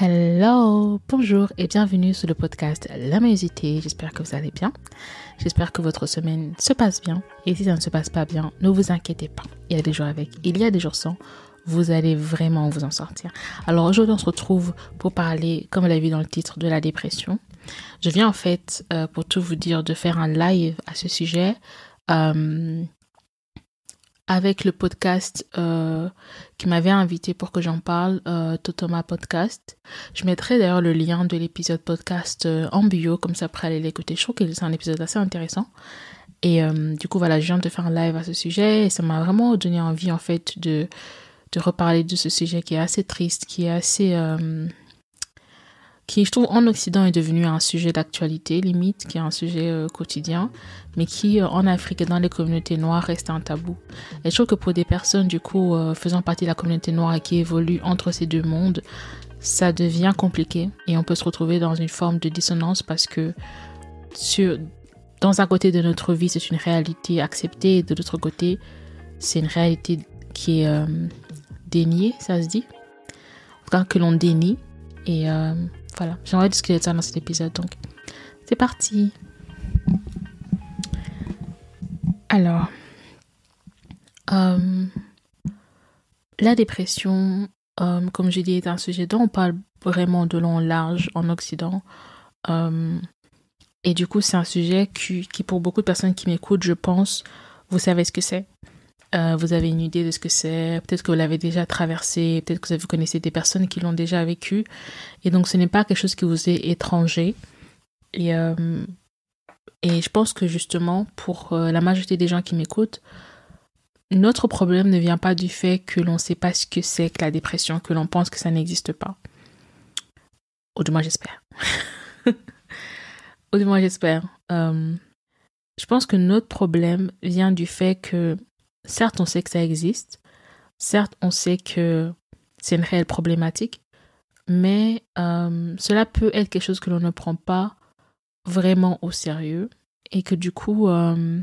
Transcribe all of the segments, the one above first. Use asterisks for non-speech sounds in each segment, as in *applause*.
Hello, bonjour et bienvenue sur le podcast La J'espère que vous allez bien. J'espère que votre semaine se passe bien. Et si ça ne se passe pas bien, ne vous inquiétez pas. Il y a des jours avec, il y a des jours sans. Vous allez vraiment vous en sortir. Alors aujourd'hui, on se retrouve pour parler, comme vous l'avez vu dans le titre, de la dépression. Je viens en fait, euh, pour tout vous dire, de faire un live à ce sujet. Euh, avec le podcast euh, qui m'avait invité pour que j'en parle, euh, Totoma Podcast. Je mettrai d'ailleurs le lien de l'épisode podcast euh, en bio, comme ça après aller l'écouter. Je trouve que c'est un épisode assez intéressant. Et euh, du coup, voilà, je viens de faire un live à ce sujet et ça m'a vraiment donné envie en fait de, de reparler de ce sujet qui est assez triste, qui est assez qui, je trouve, en Occident est devenu un sujet d'actualité, limite, qui est un sujet euh, quotidien, mais qui, euh, en Afrique et dans les communautés noires, reste un tabou. Et je trouve que pour des personnes, du coup, euh, faisant partie de la communauté noire et qui évoluent entre ces deux mondes, ça devient compliqué et on peut se retrouver dans une forme de dissonance parce que sur, dans un côté de notre vie, c'est une réalité acceptée et de l'autre côté, c'est une réalité qui est déniée, ça se dit. En tout cas, que l'on dénie. Et voilà, j'aimerais discuter de ça dans cet épisode. Donc, c'est parti. Alors, euh, la dépression, euh, comme je dit, est un sujet dont on parle vraiment de long en large en Occident. Euh, et du coup, c'est un sujet qui, pour beaucoup de personnes qui m'écoutent, je pense, vous savez ce que c'est. Euh, vous avez une idée de ce que c'est, peut-être que vous l'avez déjà traversé, peut-être que vous connaissez des personnes qui l'ont déjà vécu. Et donc ce n'est pas quelque chose qui vous est étranger. Et, euh, je pense que justement, pour euh, la majorité des gens qui m'écoutent, notre problème ne vient pas du fait que l'on ne sait pas ce que c'est que la dépression, que l'on pense que ça n'existe pas. Ou du moins j'espère. *laughs* Ou du moins j'espère. je pense que notre problème vient du fait que Certes, on sait que ça existe. Certes, on sait que c'est une réelle problématique. Mais euh, cela peut être quelque chose que l'on ne prend pas vraiment au sérieux. Et que du coup... Euh,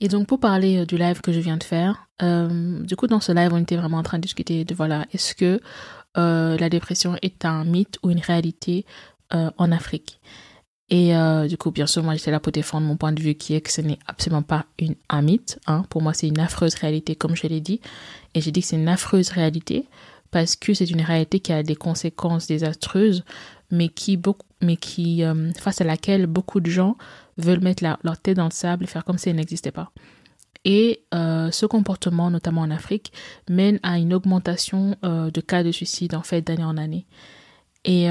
et donc, pour parler euh, du live que je viens de faire, du coup, dans ce live, on était vraiment en train de discuter de, voilà, est-ce que la dépression est un mythe ou une réalité en Afrique et euh, du coup, bien sûr, moi, j'étais là pour défendre mon point de vue qui est que ce n'est absolument pas une, un mythe. Hein. Pour moi, c'est une affreuse réalité, comme je l'ai dit. Et j'ai dit que c'est une affreuse réalité parce que c'est une réalité qui a des conséquences désastreuses, mais qui, beaucoup, mais qui euh, face à laquelle beaucoup de gens veulent mettre leur tête dans le sable et faire comme si elle n'existait pas. Et euh, ce comportement, notamment en Afrique, mène à une augmentation de cas de suicide, en fait, d'année en année. Et...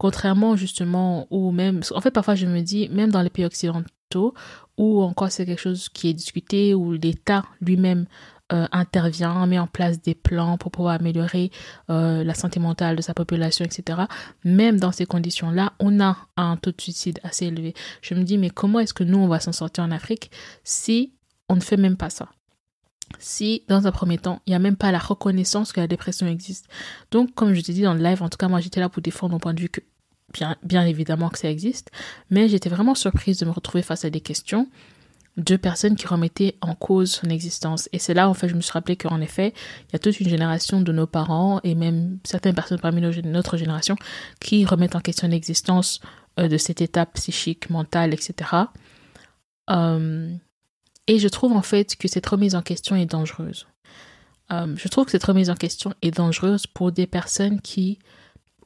Contrairement justement ou même, en fait parfois je me dis, même dans les pays occidentaux, où encore c'est quelque chose qui est discuté, où l'État lui-même euh, intervient, met en place des plans pour pouvoir améliorer euh, la santé mentale de sa population, etc. Même dans ces conditions-là, on a un taux de suicide assez élevé. Je me dis, mais comment est-ce que nous, on va s'en sortir en Afrique si on ne fait même pas ça si dans un premier temps, il n'y a même pas la reconnaissance que la dépression existe. Donc, comme je t'ai dit dans le live, en tout cas, moi j'étais là pour défendre mon point de vue que bien, évidemment que ça existe, mais j'étais vraiment surprise de me retrouver face à des questions de personnes qui remettaient en cause son existence. Et c'est là, en fait, je me suis rappelé qu'en effet, il y a toute une génération de nos parents et même certaines personnes parmi notre génération qui remettent en question l'existence euh, de cette étape psychique, mentale, etc. Hum, et je trouve, en fait, que cette remise en question est dangereuse. Hum, je trouve que cette remise en question est dangereuse pour des personnes qui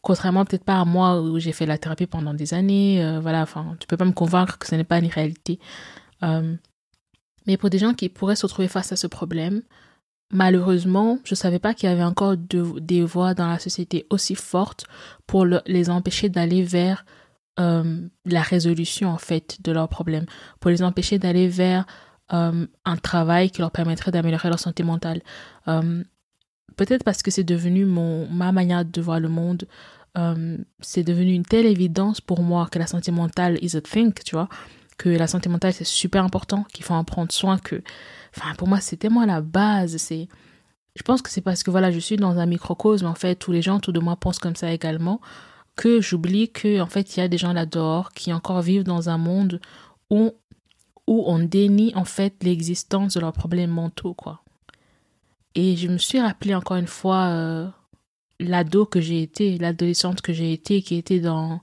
contrairement peut-être pas à moi où j'ai fait la thérapie pendant des années, euh, voilà, enfin, tu peux pas me convaincre que ce n'est pas une réalité. Euh, mais pour des gens qui pourraient se retrouver face à ce problème, malheureusement, je savais pas qu'il y avait encore de, des voix dans la société aussi fortes pour les empêcher d'aller vers euh, la résolution en fait de leurs problèmes, pour les empêcher d'aller vers euh, un travail qui leur permettrait d'améliorer leur santé mentale peut-être parce que c'est devenu mon, ma manière de voir le monde, euh, c'est devenu une telle évidence pour moi que la santé mentale is a thing, tu vois, que la santé mentale c'est super important, qu'il faut en prendre soin, que, enfin, pour moi c'était moi la base, c'est, je pense que c'est parce que voilà, je suis dans un microcosme en fait, tous les gens autour de moi pensent comme ça également, que j'oublie que en fait il y a des gens là dehors qui encore vivent dans un monde où, où on dénie en fait l'existence de leurs problèmes mentaux, quoi. Et je me suis rappelé encore une fois euh, l'ado que j'ai été, l'adolescente que j'ai été, qui était dans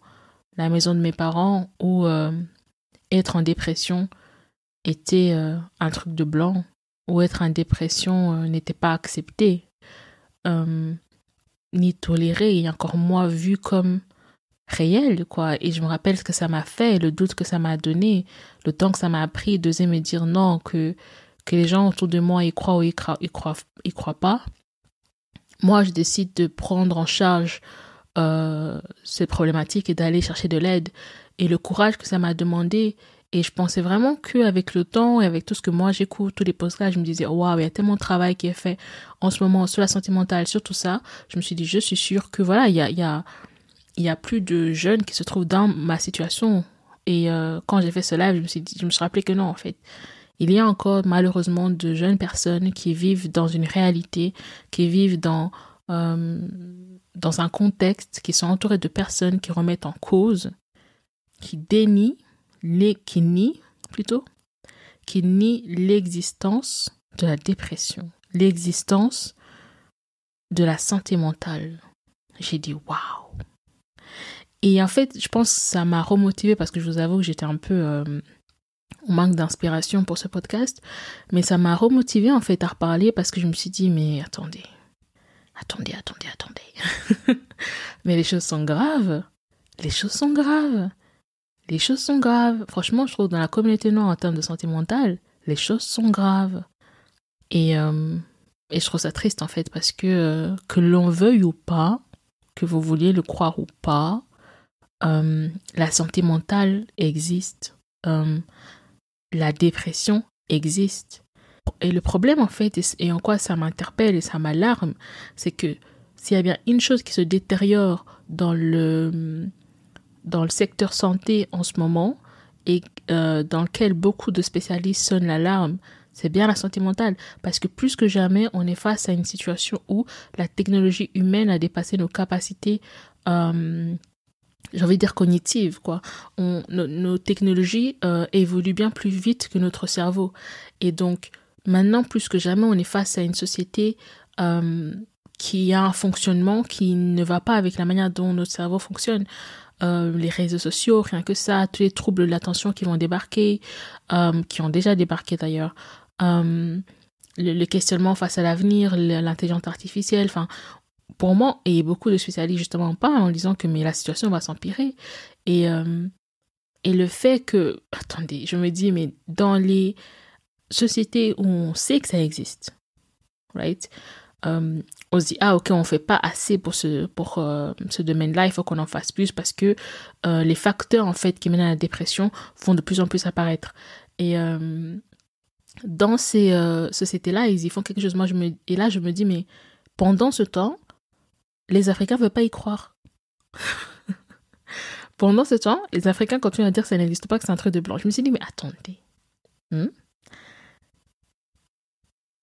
la maison de mes parents où euh, être en dépression était euh, un truc de blanc, où être en dépression n'était pas accepté, ni toléré, et encore moins vu comme réel, quoi. Et je me rappelle ce que ça m'a fait, le doute que ça m'a donné, le temps que ça m'a pris d'oser me dire non, que les gens autour de moi y croient ou y croient, y croient, pas. Moi, je décide de prendre en charge euh, cette problématique et d'aller chercher de l'aide et le courage que ça m'a demandé. Et je pensais vraiment qu'avec le temps et avec tout ce que moi j'écoute, tous les là je me disais, waouh, il y a tellement de travail qui est fait en ce moment sur la santé mentale, sur tout ça. Je me suis dit, je suis sûre que voilà, il y a, il y a, plus de jeunes qui se trouvent dans ma situation. Et euh, quand j'ai fait ce live, je me suis je me suis rappelé que non, en fait, il y a encore malheureusement de jeunes personnes qui vivent dans une réalité, qui vivent dans, euh, dans un contexte, qui sont entourées de personnes qui remettent en cause, qui dénient, les, qui nient plutôt, qui nient l'existence de la dépression, l'existence de la santé mentale. J'ai dit waouh! Et en fait, je pense que ça m'a remotivée parce que je vous avoue que j'étais un peu. Euh, on manque d'inspiration pour ce podcast, mais ça m'a remotivé en fait à reparler parce que je me suis dit mais attendez, attendez, attendez, attendez. *laughs* mais les choses sont graves. Les choses sont graves. Les choses sont graves. Franchement, je trouve dans la communauté noire en termes de santé mentale, les choses sont graves. Et, euh, et je trouve ça triste en fait parce que euh, que l'on veuille ou pas, que vous vouliez le croire ou pas, euh, la santé mentale existe la dépression existe. Et le problème, en fait, et en quoi ça m'interpelle et ça m'alarme, c'est que s'il y a bien une chose qui se détériore dans le, dans le secteur santé en ce moment, et euh, dans lequel beaucoup de spécialistes sonnent l'alarme, c'est bien la santé mentale. Parce que plus que jamais, on est face à une situation où la technologie humaine a dépassé nos capacités euh, j'ai envie de dire cognitive, quoi. On, nos technologies euh, évoluent bien plus vite que notre cerveau. Et donc, maintenant, plus que jamais, on est face à une société euh, qui a un fonctionnement qui ne va pas avec la manière dont notre cerveau fonctionne. Euh, les réseaux sociaux, rien que ça, tous les troubles de l'attention qui vont débarquer, qui ont déjà débarqué d'ailleurs. Le, le, questionnement face à l'avenir, l'intelligence artificielle, enfin, pour moi, et beaucoup de spécialistes justement en parlent en disant que mais la situation va s'empirer. Et, euh, et le fait que, *laughs* attendez, je me dis, mais dans les sociétés où on sait que ça existe, right? Euh, on se dit, ah ok, on fait pas assez pour ce, pour, euh, ce domaine-là, il faut qu'on en fasse plus parce que les facteurs en fait qui mènent à la dépression font de plus en plus apparaître. Et dans ces sociétés-là, ils y font quelque chose. Moi, je me, et là, je me dis, mais pendant ce temps, les Africains ne veulent pas y croire. *laughs* Pendant ce temps, les Africains continuent à dire que ça n'existe pas, que c'est un truc de blanc. Je me suis dit, mais attendez. Hmm?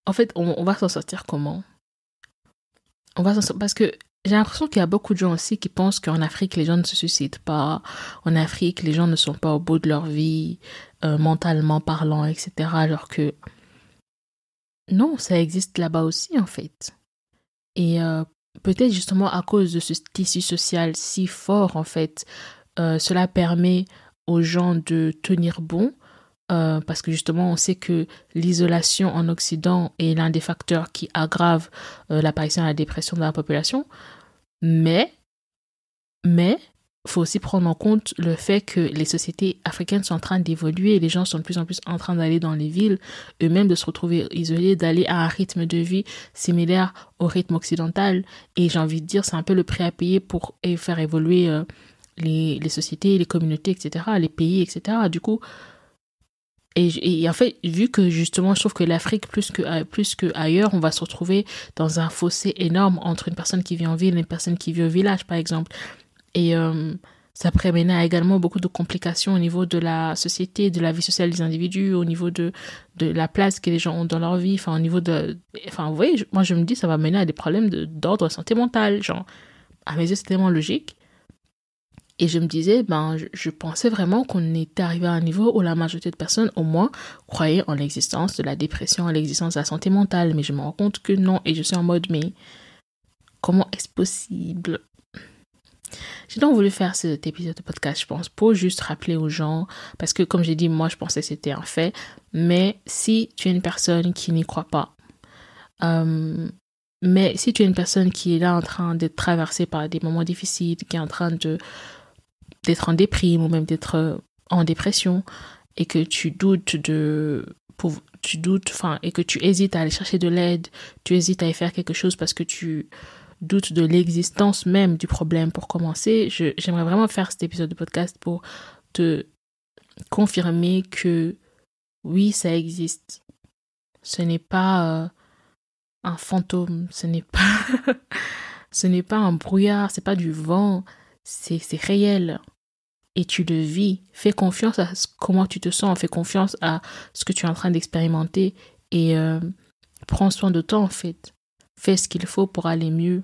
En fait, on, va s'en sortir comment On va parce que j'ai l'impression qu'il y a beaucoup de gens aussi qui pensent qu'en Afrique, les gens ne se suicident pas. En Afrique, les gens ne sont pas au bout de leur vie, euh, mentalement parlant, etc. Alors que non, ça existe là-bas aussi, en fait. Et euh, peut-être justement à cause de ce tissu social si fort, en fait, euh, cela permet aux gens de tenir bon. Euh, parce que justement, on sait que l'isolation en Occident est l'un des facteurs qui aggrave euh, l'apparition de la dépression dans la population. Mais, mais faut aussi prendre en compte le fait que les sociétés africaines sont en train d'évoluer, les gens sont de plus en plus en train d'aller dans les villes, eux-mêmes de se retrouver isolés, d'aller à un rythme de vie similaire au rythme occidental. Et j'ai envie de dire, c'est un peu le prix à payer pour faire évoluer euh, les, sociétés, les communautés, etc., les pays, etc. Du coup, et en fait, vu que justement, je trouve que l'Afrique, plus que, euh, plus que ailleurs, on va se retrouver dans un fossé énorme entre une personne qui vit en ville et une personne qui vit au village, par exemple. Et euh, ça à également beaucoup de complications au niveau de la société, de la vie sociale des individus, au niveau de, de la place que les gens ont dans leur vie, enfin, au niveau de. Enfin, vous voyez, moi je me dis, ça va mener à des problèmes d'ordre santé mentale. Genre, à mes yeux, c'est tellement logique. Et je me disais, ben, je, je pensais vraiment qu'on était arrivé à un niveau où la majorité de personnes, au moins, croyaient en l'existence de la dépression, en l'existence de la santé mentale. Mais je me rends compte que non. Et je suis en mode, mais comment est-ce possible j'ai donc voulu faire cet épisode de podcast, je pense, pour juste rappeler aux gens, parce que comme j'ai dit, moi, je pensais que c'était un fait, mais si tu es une personne qui n'y croit pas, euh, mais si tu es une personne qui est là en train d'être traversée par des moments difficiles, qui est en train de d'être en déprime ou même d'être euh, en dépression et que tu doutes de tu doutes enfin et que tu hésites à aller chercher de l'aide, tu hésites à y faire quelque chose parce que tu doute de l'existence même du problème pour commencer, j'aimerais vraiment faire cet épisode de podcast pour te confirmer que oui, ça existe. Ce n'est pas euh, un fantôme, ce n'est pas *laughs* ce n'est pas un brouillard, c'est pas du vent, c'est réel. Et tu le vis. Fais confiance à comment tu te sens, fais confiance à ce que tu es en train d'expérimenter et euh, prends soin de toi en fait fait ce qu'il faut pour aller mieux.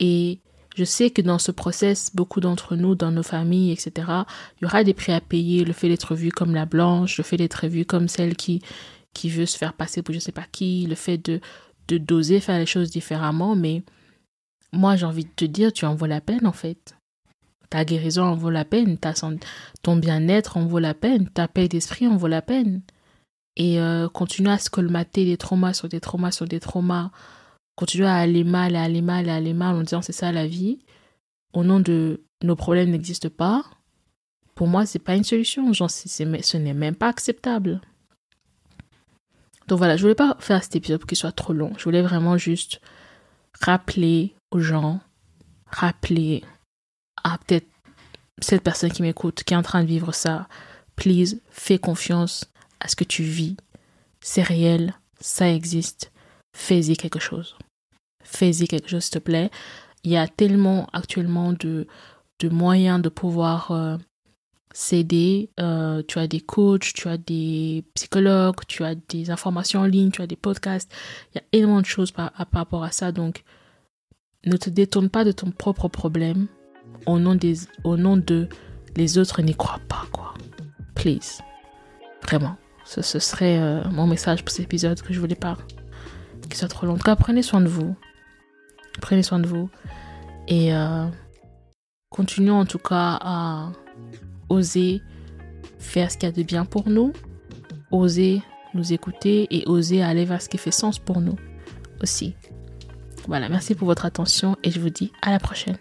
Et je sais que dans ce process, beaucoup d'entre nous, dans nos familles, etc., il y aura des prix à payer, le fait d'être vu comme la blanche, le fait d'être vu comme celle qui, qui veut se faire passer pour je ne sais pas qui, le fait de, de doser faire les choses différemment, mais moi j'ai envie de te dire, tu en vaux la peine en fait. Ta guérison en vaut la peine, ta, ton bien-être en vaut la peine, ta paix d'esprit en vaut la peine. Et euh, continue à se colmater des traumas sur des traumas sur des traumas continuer à aller mal, à aller mal, à aller mal en disant c'est ça la vie, au nom de nos problèmes n'existent pas, pour moi, c'est pas une solution. Genre, ce n'est même pas acceptable. Donc voilà, je voulais pas faire cet épisode pour qu'il soit trop long. Je voulais vraiment juste rappeler aux gens, rappeler à peut-être cette personne qui m'écoute, qui est en train de vivre ça, please, fais confiance à ce que tu vis. C'est réel, ça existe. Fais-y quelque chose fais-y quelque chose, s'il te plaît. Il y a tellement actuellement de, de moyens de pouvoir euh, s'aider. Euh, tu as des coachs, tu as des psychologues, tu as des informations en ligne, tu as des podcasts. Il y a énormément de choses par, à, par rapport à ça. Donc, ne te détourne pas de ton propre problème au nom, des, au nom de les autres n'y crois pas, quoi. Please. Vraiment. Ce, serait euh, mon message pour cet épisode que je voulais pas qu'il soit trop long. En tout cas, prenez soin de vous. Prenez soin de vous et euh, continuons en tout cas à oser faire ce qu'il y a de bien pour nous, oser nous écouter et oser aller vers ce qui fait sens pour nous aussi. Voilà, merci pour votre attention et je vous dis à la prochaine.